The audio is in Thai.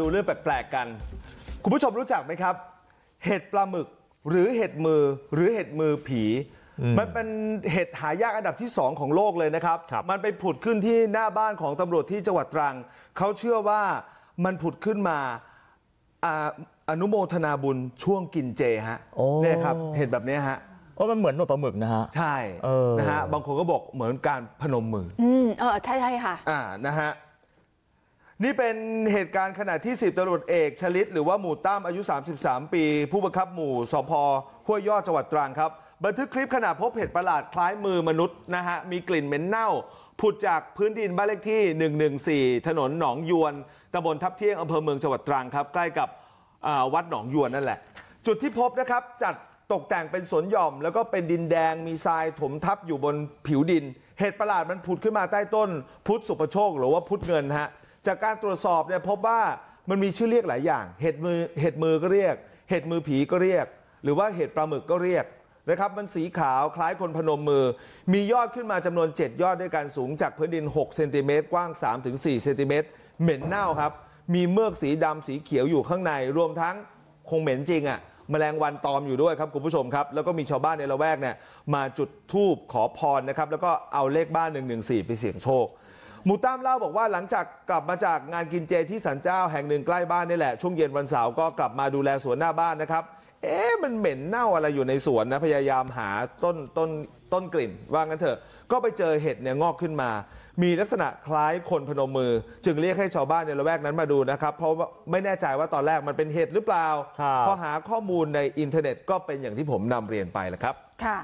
ดูเรื่องแปลกๆกัน คุณผู้ชมรู้จักไหมครับ เห็ดปลาหมึกหรือเห็ดมือหรือเห็ดมือผี มันเป็นเห็ดหายากอันดับที่สองของโลกเลยนะครับรบมันไปผุดขึ้นที่หน้าบ้านของตำรวจที่จังหวัดตรังเขาเชื่อว่ามันผุดขึ้นมาอนุโมทนาบุญช่วงกินเจฮะเนี่ยครับเห็ดแบบนี้ฮะโอ้มันเหมือนหนวดปลาหมึกนะฮะใช่นะฮะบางคนก็บอกเหมือนการพนมมืออืมเออใช่ใช่ค่ะอ่านะฮะนี่เป็นเหตุการณ์ขณะที่ิบตำรวจเอกชลิดหรือว่าหมู่ตั้มอายุ 33 ปี ผู้บังคับหมู่สพห้วยยอดจังหวัดตรังครับ บันทึกคลิปขณะพบเห็ดประหลาดคล้ายมือมนุษย์นะฮะ มีกลิ่นเหม็นเน่า ผุดจากพื้นดินบ้านเลขที่ 114 ถนนหนองยวนตำบลทับเที่ยงอำเภอเมืองจังหวัดตรังครับ ใกล้กับวัดหนองยวนนั่นแหละจุดที่พบนะครับจัดตกแต่งเป็นสวนหย่อม แล้วก็เป็นดินแดงมีทรายถมทับอยู่บนผิวดิน เห็ดประหลาดมันผุดขึ้นมาใต้ต้น พุทธสุปโชค หรือว่าพุทธเงินฮะจากการตรวจสอบเนี่ยพบว่ามันมีชื่อเรียกหลายอย่างเห็ดมือเห็ดมือก็เรียก เห็ดมือผีก็เรียก หรือว่าเห็ดปลาหมึกก็เรียกนะครับมันสีขาวคล้ายคนพนมมือ มียอดขึ้นมาจำนวน 7 ยอดด้วยกันสูงจากพื้นดิน6เซนติเมตรกว้าง3-4เซนติเมตรเหม็นเน่าครับ มีเมือกสีดำสีเขียวอยู่ข้างในรวมทั้งคงเหม็นจริงอะ่ะมแมลงวันตอมอยู่ด้วยครับคุณผู้ชมครับแล้วก็มีชาวบ้านในละแวกเนี่ยมาจุดทูบขอพรนะครับแล้วก็เอาเลขบ้าน114ไปเสี่ยงโชคหมูตั้มเล่าบอกว่าหลังจากกลับมาจากงานกินเจที่สันเจ้าแห่งหนึ่งใกล้บ้านนี่แหละช่วงเย็นวันเสาร์ก็กลับมาดูแลสวนหน้าบ้านนะครับ เอ๊ะมันเหม็นเน่าอะไรอยู่ในสวนนะพยายามหาต้นต้นต้นกลิ่นว่างั้นเถอะก็ไปเจอเห็ดเนี่ยงอกขึ้นมา มีลักษณะคล้ายคนพนมมือ จึงเรียกให้ชาวบ้านในละแวกนั้นมาดูนะครับ เพราะไม่แน่ใจว่าตอนแรกมันเป็นเห็ดหรือเปล่าพอหาข้อมูลในอินเทอร์เน็ตก็เป็นอย่างที่ผมนำเรียนไปแหละครับค่ะ